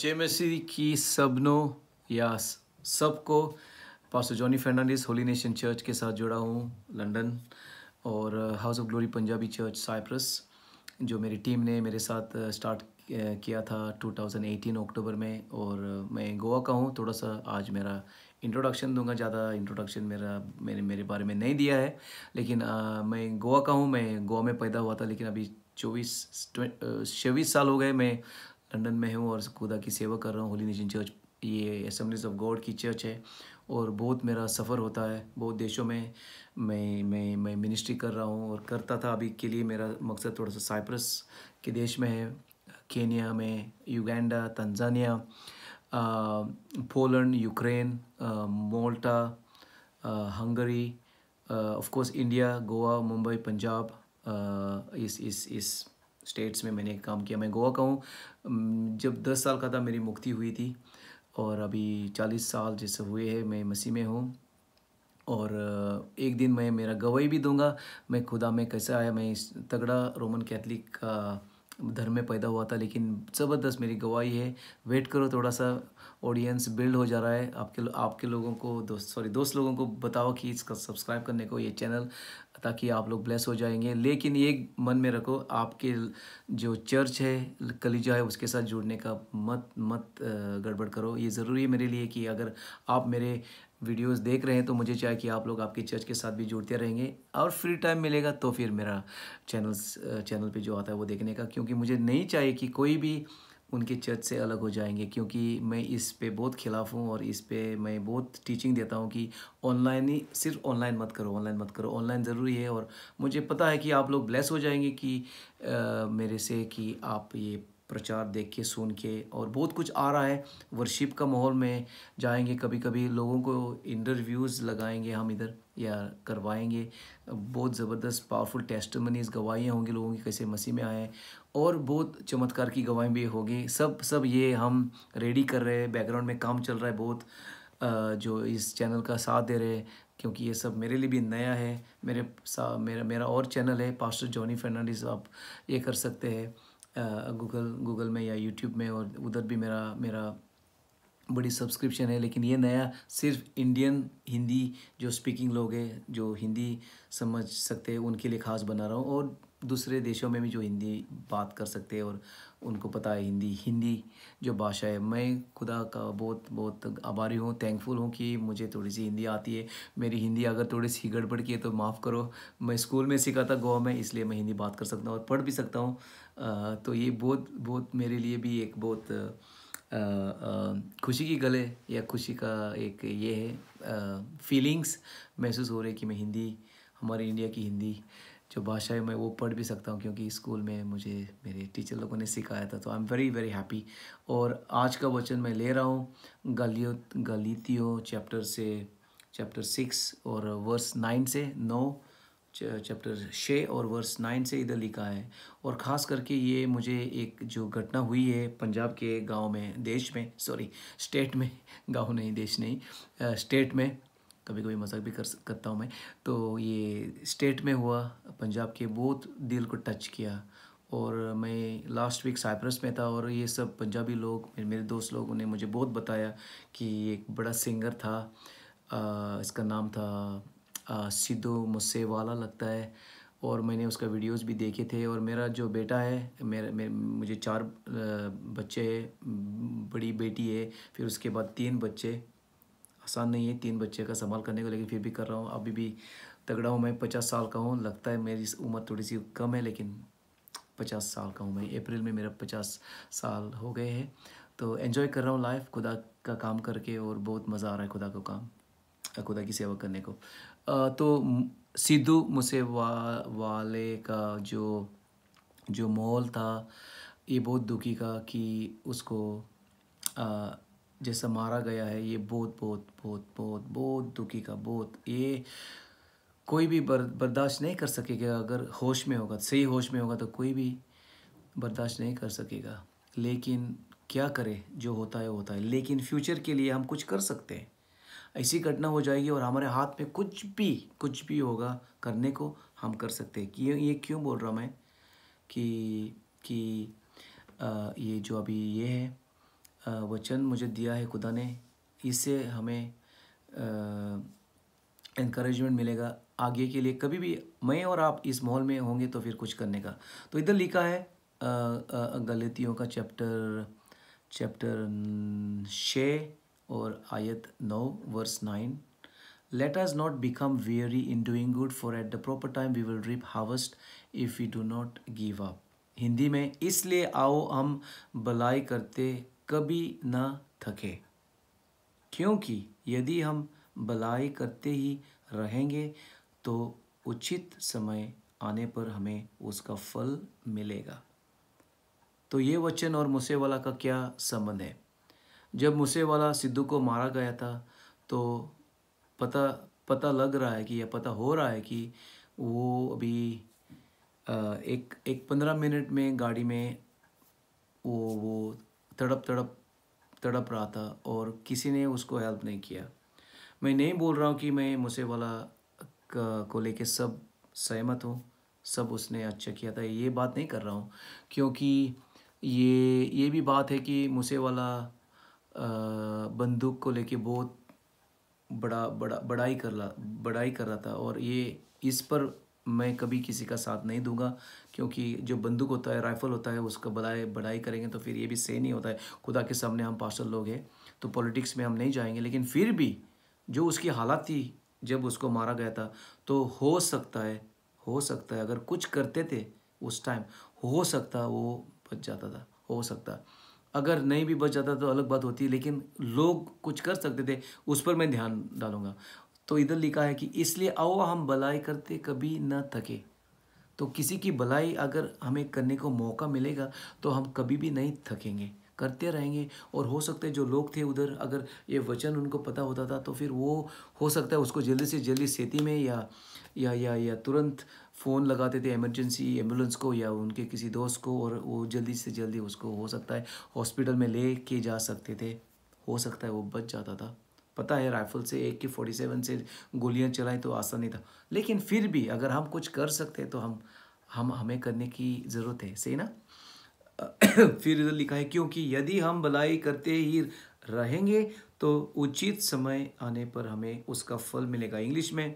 जेमेसी की सबनो या सबको pastor Johnny Fernandes holy nation church के साथ जुड़ा हूँ लंदन और house of glory Punjabi church Cyprus जो मेरी टीम ने मेरे साथ स्टार्ट किया था 2018 अक्टूबर में और मैं गोवा का हूँ थोड़ा सा आज मेरा इंट्रोडक्शन दूंगा ज़्यादा इंट्रोडक्शन मेरा मैंने मेरे बारे में नहीं दिया है लेकिन आ, मैं गोवा का हूँ मैं गोवा में पैदा हुआ था लेकिन अभी चौबीस छब्बीस साल हो गए मैं लंदन में हूँ और खुदा की सेवा कर रहा हूँ होली नेशन चर्च ये असम्बलीज ऑफ गॉड की चर्च है और बहुत मेरा सफ़र होता है बहुत देशों में मैं मैं मैं मिनिस्ट्री कर रहा हूँ और करता था अभी के लिए मेरा मकसद थोड़ा सा साइप्रस के देश में है केनिया में Uganda Tanzania Poland Ukraine Malta Hungary of course India Goa Mumbai Punjab इस इस इस स्टेट्स में मैंने काम किया मैं गोवा का हूँ जब दस साल का था मेरी मुक्ति हुई थी और अभी चालीस साल जैसे हुए हैं मैं मसीह में हूँ और एक दिन मैं मेरा गवाही भी दूंगा मैं खुदा में कैसे आया मैं इस तगड़ा रोमन कैथलिक का धर्म में पैदा हुआ था लेकिन ज़बरदस्त मेरी गवाही है वेट करो थोड़ा सा ऑडियंस बिल्ड हो जा रहा है आपके आपके लोगों को दोस्त सॉरी दोस्त लोगों को बताओ कि इसका सब्सक्राइब करने को ये चैनल ताकि आप लोग ब्लेस हो जाएंगे लेकिन ये मन में रखो आपके जो चर्च है कलीजा है उसके साथ जुड़ने का मत मत गड़बड़ करो ये ज़रूरी है मेरे लिए कि अगर आप मेरे वीडियोस देख रहे हैं तो मुझे चाहिए कि आप लोग आपके चर्च के साथ भी जुड़ते रहेंगे और फ्री टाइम मिलेगा तो फिर मेरा चैनल चैनल पे जो आता है वो देखने का क्योंकि मुझे नहीं चाहिए कि कोई भी उनके चर्च से अलग हो जाएंगे क्योंकि मैं इस पे बहुत खिलाफ हूँ और इस पे मैं बहुत टीचिंग देता हूँ कि ऑनलाइन ही सिर्फ ऑनलाइन मत करो ऑनलाइन मत करो ऑनलाइन ज़रूरी है और मुझे पता है कि आप लोग ब्लेस हो जाएंगे कि आ, मेरे से कि आप ये प्रचार देख के सुन के और बहुत कुछ आ रहा है वर्शिप का माहौल में जाएंगे कभी कभी लोगों को इंटरव्यूज़ लगाएंगे हम इधर या करवाएंगे बहुत ज़बरदस्त पावरफुल टेस्टमनीज गवाहियाँ होंगी लोगों की कैसे मसीह में आए और बहुत चमत्कार की गवाहें भी होगी सब सब ये हम रेडी कर रहे हैं बैकग्राउंड में काम चल रहा है बहुत जो इस चैनल का साथ दे रहे हैं क्योंकि ये सब मेरे लिए भी नया है मेरे सा मेरा मेरा और चैनल है पास्टर जॉनी फर्नांडिस आप ये कर सकते हैं गूगल गूगल में या यूट्यूब में और उधर भी मेरा मेरा बड़ी सब्सक्रिप्शन है लेकिन ये नया सिर्फ इंडियन हिंदी जो स्पीकिंग लोग हैं जो हिंदी समझ सकते हैं उनके लिए ख़ास बना रहा हूँ और दूसरे देशों में भी जो हिंदी बात कर सकते हैं और उनको पता है हिंदी हिंदी जो भाषा है मैं खुदा का बहुत बहुत आभारी हूँ थैंकफुल हूँ कि मुझे थोड़ी सी हिंदी आती है मेरी हिंदी अगर थोड़ी सी गड़बड़ की है तो माफ़ करो मैं स्कूल में सीखा था गोवा में इसलिए मैं हिंदी बात कर सकता हूँ और पढ़ भी सकता हूँ तो ये बहुत बहुत मेरे लिए भी एक बहुत खुशी की गले या खुशी का एक ये है फीलिंग्स महसूस हो रही कि मैं हिंदी हमारे इंडिया की हिंदी जो भाषा है मैं वो पढ़ भी सकता हूँ क्योंकि स्कूल में मुझे मेरे टीचर लोगों ने सिखाया था तो I am very very happy और आज का वचन मैं ले रहा हूँ गलियो गलीतियों चैप्टर से चैप्टर सिक्स और वर्स नाइन से नौ चैप्टर छः और वर्स नाइन से इधर लिखा है और ख़ास करके ये मुझे एक जो घटना हुई है पंजाब के गांव में देश में सॉरी स्टेट में गांव नहीं देश नहीं स्टेट में कभी कभी मजाक भी कर करता हूँ मैं तो ये स्टेट में हुआ पंजाब के बहुत दिल को टच किया और मैं लास्ट वीक साइप्रस में था और ये सब पंजाबी लोग मेरे दोस्त लोग ने मुझे बहुत बताया कि एक बड़ा सिंगर था आ, इसका नाम था सिद्धो मुझसे वाला लगता है और मैंने उसका वीडियोस भी देखे थे और मेरा जो बेटा है मेरा मेरे मुझे चार बच्चे बड़ी बेटी है फिर उसके बाद तीन बच्चे आसान नहीं है तीन बच्चे का संभाल करने को लेकिन फिर भी कर रहा हूँ अभी भी तगड़ा हूँ मैं पचास साल का हूँ लगता है मेरी उम्र थोड़ी सी कम है लेकिन पचास साल का हूँ मैं अप्रैल में मेरा पचास साल हो गए हैं तो एन्जॉय कर रहा हूँ लाइफ खुदा का काम करके और बहुत मज़ा आ रहा है खुदा का काम खुदा की सेवा करने को तो सिद्धू मुसे वा, वाले का जो जो मॉल था ये बहुत दुखी का कि उसको जैसा मारा गया है ये बहुत बहुत बहुत बहुत बहुत दुखी का बहुत ये कोई भी बर, बर्दाश्त नहीं कर सकेगा अगर होश में होगा सही होश में होगा तो कोई भी बर्दाश्त नहीं कर सकेगा लेकिन क्या करें जो होता है होता है लेकिन फ्यूचर के लिए हम कुछ कर सकते हैं ऐसी घटना हो जाएगी और हमारे हाथ में कुछ भी कुछ भी होगा करने को हम कर सकते हैं कि ये क्यों बोल रहा मैं कि कि आ, ये जो अभी ये है वचन मुझे दिया है खुदा ने इससे हमें इनक्रेजमेंट मिलेगा आगे के लिए कभी भी मैं और आप इस माहौल में होंगे तो फिर कुछ करने का तो इधर लिखा है गलतियों का चैप्टर चैप्टर छः और आयत नौ verse nine let us not become weary in doing good for at the proper time we will reap harvest if you do not give up Hindi में इसलिए आओ हम भलाई करते कभी ना थके क्योंकि यदि हम भलाई करते ही रहेंगे तो उचित समय आने पर हमें उसका फल मिलेगा तो ये वचन और वाला का क्या संबंध है जब मुसे वाला सिद्धू को मारा गया था तो पता पता लग रहा है कि या पता हो रहा है कि वो अभी एक एक पंद्रह मिनट में गाड़ी में वो वो तड़प तड़प तड़प रहा था और किसी ने उसको हेल्प नहीं किया मैं नहीं बोल रहा हूँ कि मैं मुसे वाला को लेके सब सहमत हूँ सब उसने अच्छा किया था ये बात नहीं कर रहा हूँ क्योंकि ये ये भी बात है कि मुसे वाला बंदूक को लेके बहुत बड़ा बड़ा बड़ाई कर रहा बड़ाई कर रहा था और ये इस पर मैं कभी किसी का साथ नहीं दूंगा क्योंकि जो बंदूक होता है राइफ़ल होता है उसका बड़ाई बड़ाई करेंगे तो फिर ये भी सही नहीं होता है खुदा के सामने हम पार्सल लोग हैं तो पॉलिटिक्स में हम नहीं जाएंगे लेकिन फिर भी जो उसकी हालत थी जब उसको मारा गया था तो हो सकता है हो सकता है अगर कुछ करते थे उस टाइम हो सकता वो बच जाता था हो सकता अगर नहीं भी बच जाता तो अलग बात होती है लेकिन लोग कुछ कर सकते थे उस पर मैं ध्यान डालूंगा तो इधर लिखा है कि इसलिए आओ हम भलाई करते कभी न थके तो किसी की भलाई अगर हमें करने को मौका मिलेगा तो हम कभी भी नहीं थकेंगे करते रहेंगे और हो सकता है जो लोग थे उधर अगर ये वचन उनको पता होता था तो फिर वो हो सकता है उसको जल्दी से जल्दी खेती में या या या या तुरंत फ़ोन लगाते थे एमरजेंसी एम्बुलेंस को या उनके किसी दोस्त को और वो जल्दी से जल्दी उसको हो सकता है हॉस्पिटल में ले के जा सकते थे हो सकता है वो बच जाता था पता है राइफल से एक के फोर्टी सेवन से गोलियां चलाएं तो आसान नहीं था लेकिन फिर भी अगर हम कुछ कर सकते हैं तो हम हम हमें करने की ज़रूरत है सही ना फिर इधर लिखा है क्योंकि यदि हम भलाई करते ही रहेंगे तो उचित समय आने पर हमें उसका फल मिलेगा इंग्लिश में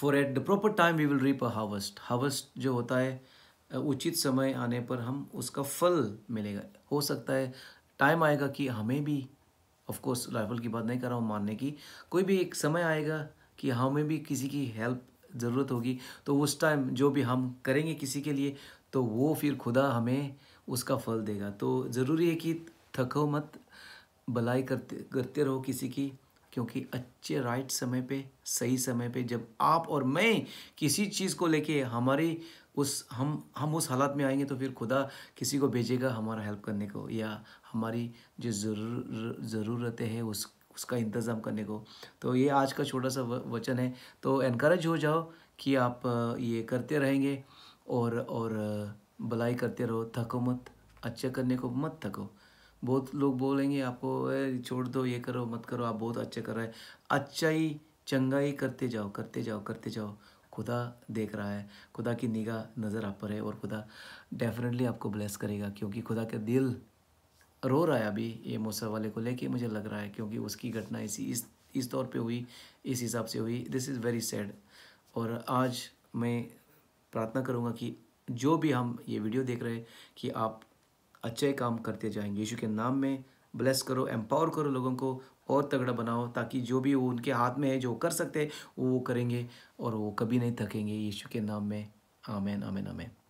for at the proper time we will reap a harvest harvest जो होता है उचित समय आने पर हम उसका फल मिलेगा हो सकता है टाइम आएगा कि हमें भी ऑफ कोर्स राइफल की बात नहीं कर रहा हूँ मानने की कोई भी एक समय आएगा कि हमें भी किसी की हेल्प ज़रूरत होगी तो उस टाइम जो भी हम करेंगे किसी के लिए तो वो फिर खुदा हमें उसका फल देगा तो ज़रूरी है कि थको मत भलाई करते करते रहो किसी की क्योंकि अच्छे राइट समय पे सही समय पे जब आप और मैं किसी चीज़ को लेके हमारी उस हम हम उस हालात में आएंगे तो फिर खुदा किसी को भेजेगा हमारा हेल्प करने को या हमारी जो ज़रूर ज़रूरतें हैं उस उसका इंतज़ाम करने को तो ये आज का छोटा सा वचन है तो इनक्रेज हो जाओ कि आप ये करते रहेंगे और और भलाई करते रहो थको मत अच्छा करने को मत थको बहुत लोग बोलेंगे आपको छोड़ दो ये करो मत करो आप बहुत अच्छे कर रहे हैं अच्छाई चंगाई करते जाओ करते जाओ करते जाओ खुदा देख रहा है खुदा की निगाह नज़र आप पर है और खुदा डेफिनेटली आपको ब्लेस करेगा क्योंकि खुदा का दिल रो रहा है अभी ये मौसा वाले को लेके मुझे लग रहा है क्योंकि उसकी घटना इसी इस इस तौर पे हुई इस हिसाब से हुई दिस इज़ वेरी सैड और आज मैं प्रार्थना करूँगा कि जो भी हम ये वीडियो देख रहे हैं कि आप अच्छे काम करते जाएंगे यीशु के नाम में ब्लेस करो एम्पावर करो लोगों को और तगड़ा बनाओ ताकि जो भी वो उनके हाथ में है जो कर सकते हैं वो वो करेंगे और वो कभी नहीं थकेंगे यीशु के नाम में आमेन आमेन आमेन